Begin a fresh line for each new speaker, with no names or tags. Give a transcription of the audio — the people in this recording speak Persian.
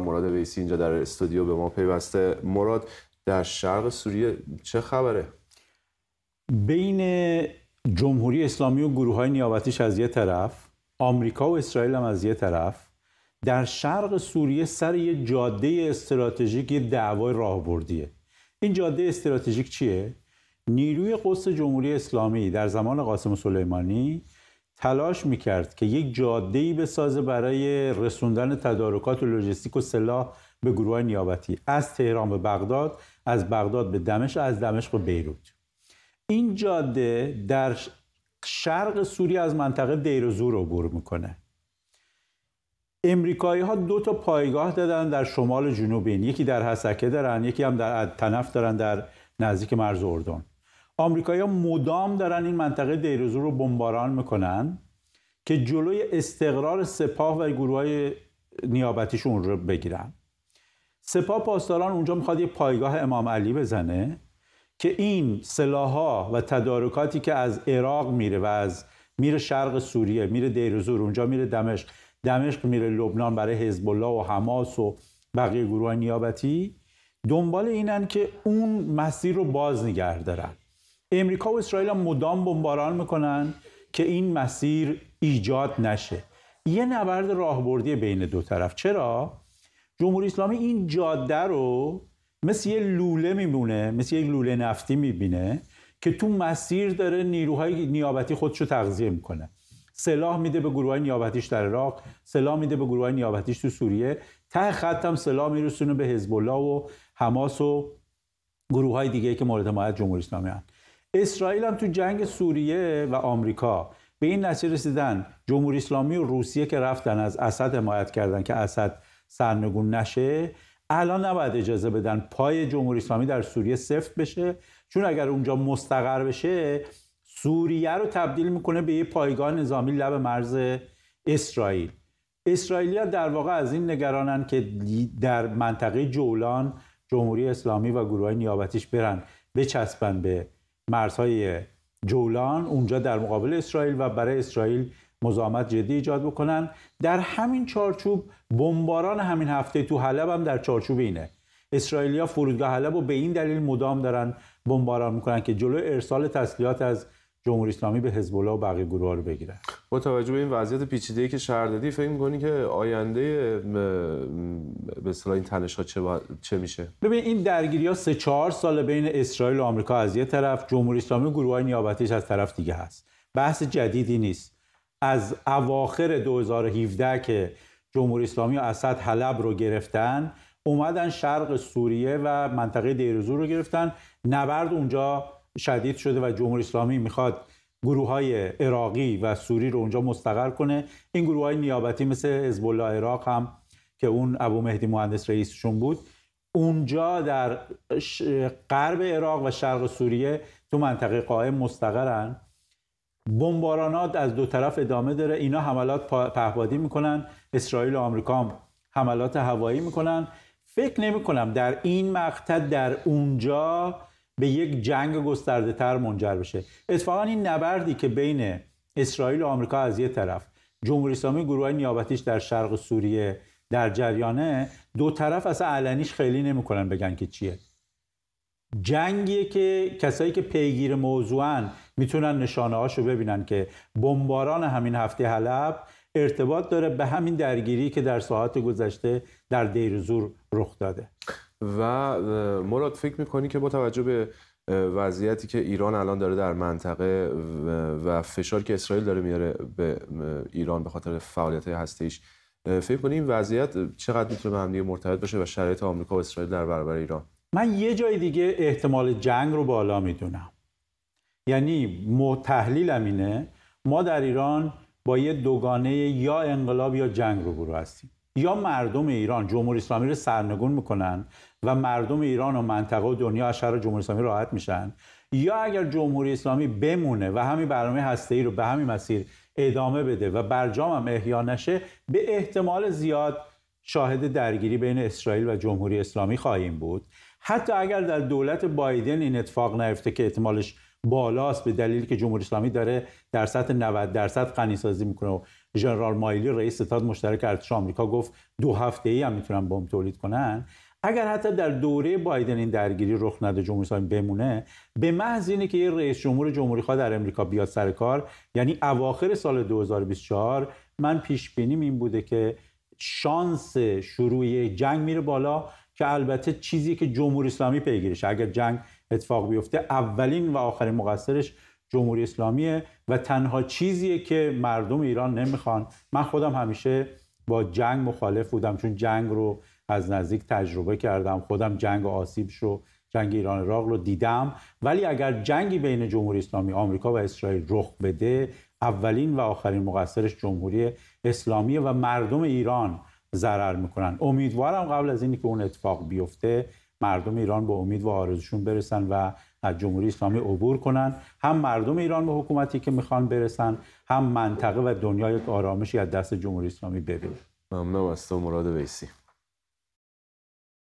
مراد ویسی اینجا در استودیو به ما پیوسته مراد در شرق سوریه چه خبره بین جمهوری اسلامی و گروه های نیابتیش از یه طرف آمریکا و اسرائیل هم از یه طرف در شرق سوریه سر یه جاده استراتژیک یه دعوای راهبردیه این جاده استراتژیک چیه نیروی قدس جمهوری اسلامی در زمان قاسم سلیمانی تلاش میکرد که یک جاده بسازه برای رسوندن تدارکات و لوجستیک و سلاح به گروه نیابتی از تهران به بغداد از بغداد به دمشق از دمشق به بیروت این جاده در شرق سوریه از منطقه دیر و زور عبور میکنه امریکایی ها دو تا پایگاه دادن در شمال این یکی در حسکه دارن یکی هم در تنف دارن در نزدیک مرز اردن آمریکایی‌ها مدام دارن این منطقه دیرزور رو بمباران میکنن که جلوی استقرار سپاه و گروه های نیابتیشون رو بگیرن سپاه پاسداران اونجا میخواد یه پایگاه امام علی بزنه که این سلاحها و تدارکاتی که از عراق میره و از میره شرق سوریه میره دیرزور اونجا میره دمشق دمشق میره لبنان برای حزب الله و حماس و بقیه گروه نیابتی دنبال اینن که اون مسیر رو باز نگه دارن امریکا و اسرائیل هم مدام بمباران میکنن که این مسیر ایجاد نشه یه نبرد راهبردی بین دو طرف چرا جمهوری اسلامی این جاده رو مثل یه لوله میمونه مثل یک لوله نفتی میبینه که تو مسیر داره نیروهای نیابتی رو تغذیه میکنه سلاح میده به گروه های نیابتیش در عراق سلاح میده به گروه های نیابتیش تو سوریه ته خط هم سلاح میرسونه به حزب الله و حماس و گروه های دیگه که مورد حمایت جمهوری اسلامی اسرائیل هم تو جنگ سوریه و آمریکا به این نتیجه رسیدن جمهوری اسلامی و روسیه که رفتن از اسد حمایت کردن که اسد سرنگون نشه الان نباید اجازه بدن پای جمهوری اسلامی در سوریه سفت بشه چون اگر اونجا مستقر بشه سوریه رو تبدیل میکنه به یه پایگاه نظامی لب مرز اسرائیل اسرائیلیا در واقع از این نگرانن که در منطقه جولان جمهوری اسلامی و گروه های نیابتیش برن بچسبن به مرزهای جولان اونجا در مقابل اسرائیل و برای اسرائیل مزاحمت جدی ایجاد بکنن در همین چارچوب بمباران همین هفته تو حلب هم در چارچوب اینه اسرائیلیا فرودگاه حلب رو به این دلیل مدام دارن بمباران میکنن که جلو ارسال تسلیحات از جمهوری اسلامی به حزب الله و بقیه گروه رو بگیرن با توجه به این وضعیت پیچیده‌ای که شهر دادی فکر می‌کنی که آینده به اصطلاح این تنش ها چه, چه میشه ببین این درگیری ها سه چهار سال بین اسرائیل و آمریکا از یه طرف جمهوری اسلامی و گروه های نیابتیش از طرف دیگه هست بحث جدیدی نیست از اواخر 2017 که جمهوری اسلامی و اسد حلب رو گرفتن اومدن شرق سوریه و منطقه دیرزور رو گرفتن نبرد اونجا شدید شده و جمهوری اسلامی میخواد گروه های عراقی و سوری رو اونجا مستقر کنه این گروه های نیابتی مثل حزب الله عراق هم که اون ابو مهدی مهندس رئیسشون بود اونجا در غرب عراق و شرق سوریه تو منطقه قائم مستقرن بمبارانات از دو طرف ادامه داره اینا حملات پهبادی میکنن اسرائیل و آمریکا هم حملات هوایی میکنن فکر نمیکنم در این مقطع در اونجا به یک جنگ گسترده تر منجر بشه اتفاقا این نبردی که بین اسرائیل و آمریکا از یه طرف جمهوری اسلامی گروه نیابتیش در شرق سوریه در جریانه دو طرف اصلا علنیش خیلی نمیکنن بگن که چیه جنگیه که کسایی که پیگیر موضوعن میتونن نشانه هاشو ببینن که بمباران همین هفته حلب ارتباط داره به همین درگیری که در ساعت گذشته در دیرزور رخ داده و مراد فکر میکنی که با توجه به وضعیتی که ایران الان داره در منطقه و فشار که اسرائیل داره میاره به ایران به خاطر فعالیت هستیش فکر کنی این وضعیت چقدر میتونه به هم مرتبط باشه و شرایط آمریکا و اسرائیل در برابر ایران من یه جای دیگه احتمال جنگ رو بالا میدونم یعنی تحلیلم اینه ما در ایران با یه دوگانه یا انقلاب یا جنگ رو برو هستیم یا مردم ایران جمهوری اسلامی رو سرنگون میکنن و مردم ایران و منطقه و دنیا از جمهوری اسلامی راحت میشن یا اگر جمهوری اسلامی بمونه و همین برنامه هسته ای رو به همین مسیر ادامه بده و برجام هم احیا نشه به احتمال زیاد شاهد درگیری بین اسرائیل و جمهوری اسلامی خواهیم بود حتی اگر در دولت بایدن این اتفاق نیفته که احتمالش بالاست به دلیلی که جمهوری اسلامی داره در سطح 90 درصد غنی سازی میکنه و ژنرال مایلی رئیس ستاد مشترک ارتش آمریکا گفت دو هفته ای هم میتونن بمب تولید کنن اگر حتی در دوره بایدن این درگیری رخ نده جمهوری اسلامی بمونه به محض اینه که یه رئیس جمهور جمهوری خواه در امریکا بیاد سر کار یعنی اواخر سال 2024 من پیش بینیم این بوده که شانس شروع جنگ میره بالا که البته چیزی که جمهوری اسلامی پیگیرش اگر جنگ اتفاق بیفته اولین و آخرین مقصرش جمهوری اسلامیه و تنها چیزیه که مردم ایران نمیخوان من خودم همیشه با جنگ مخالف بودم چون جنگ رو از نزدیک تجربه کردم خودم جنگ آسیب شو جنگ ایران عراق رو دیدم ولی اگر جنگی بین جمهوری اسلامی آمریکا و اسرائیل رخ بده اولین و آخرین مقصرش جمهوری اسلامیه و مردم ایران ضرر میکنن امیدوارم قبل از اینی که اون اتفاق بیفته مردم ایران به امید و آرزوشون برسن و از جمهوری اسلامی عبور کنن هم مردم ایران به حکومتی که میخوان برسن هم منطقه و دنیا یک آرامشی از دست جمهوری اسلامی ببینن ممنون از تو مراد ویسی